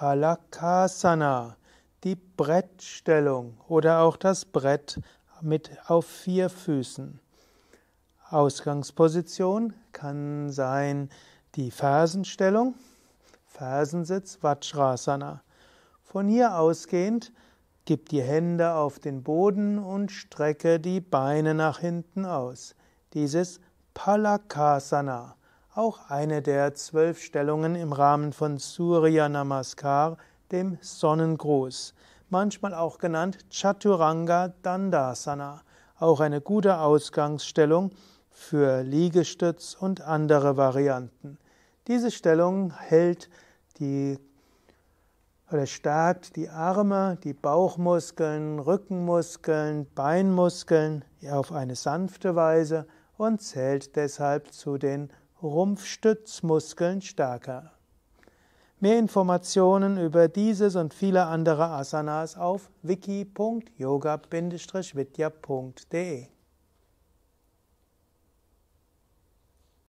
Halakasana, die Brettstellung oder auch das Brett mit auf vier Füßen. Ausgangsposition kann sein die Fersenstellung, Fersensitz Vajrasana. Von hier ausgehend gib die Hände auf den Boden und strecke die Beine nach hinten aus. Dieses Palakasana auch eine der zwölf Stellungen im Rahmen von Surya Namaskar, dem Sonnengruß, manchmal auch genannt Chaturanga Dandasana, auch eine gute Ausgangsstellung für Liegestütz und andere Varianten. Diese Stellung hält die oder stärkt die Arme, die Bauchmuskeln, Rückenmuskeln, Beinmuskeln auf eine sanfte Weise und zählt deshalb zu den Rumpfstützmuskeln stärker. Mehr Informationen über dieses und viele andere Asanas auf wiki.yoga-vidya.de